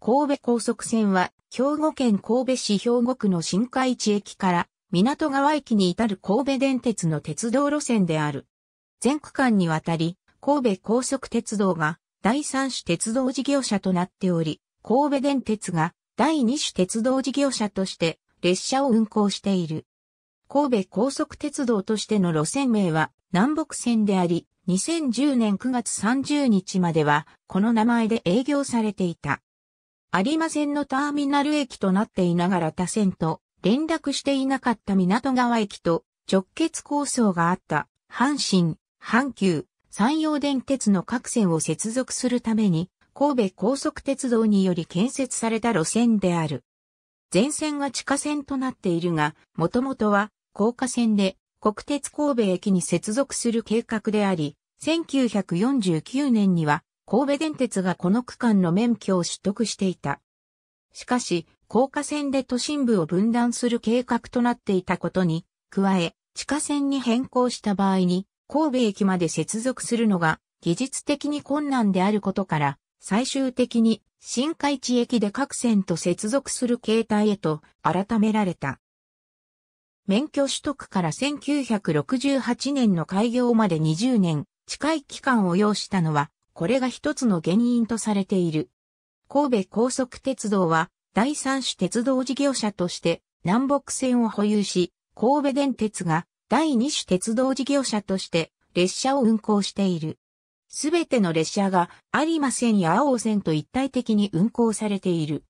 神戸高速線は、兵庫県神戸市兵庫区の新海地駅から、港川駅に至る神戸電鉄の鉄道路線である。全区間にわたり、神戸高速鉄道が第三種鉄道事業者となっており、神戸電鉄が第二種鉄道事業者として列車を運行している。神戸高速鉄道としての路線名は南北線であり、2010年9月30日まではこの名前で営業されていた。有馬線のターミナル駅となっていながら他線と連絡していなかった港川駅と直結構想があった阪神、阪急、山陽電鉄の各線を接続するために神戸高速鉄道により建設された路線である。全線が地下線となっているが、もともとは高架線で国鉄神戸駅に接続する計画であり、1949年には神戸電鉄がこの区間の免許を取得していた。しかし、高架線で都心部を分断する計画となっていたことに、加え、地下線に変更した場合に、神戸駅まで接続するのが技術的に困難であることから、最終的に新海地駅で各線と接続する形態へと改められた。免許取得から1968年の開業まで20年近い期間を要したのはこれが一つの原因とされている。神戸高速鉄道は第三種鉄道事業者として南北線を保有し、神戸電鉄が第二種鉄道事業者として列車を運行している。すべての列車が有馬線や青線と一体的に運行されている。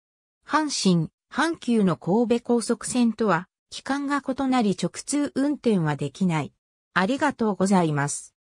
阪神、阪急の神戸高速線とは、期間が異なり直通運転はできない。ありがとうございます。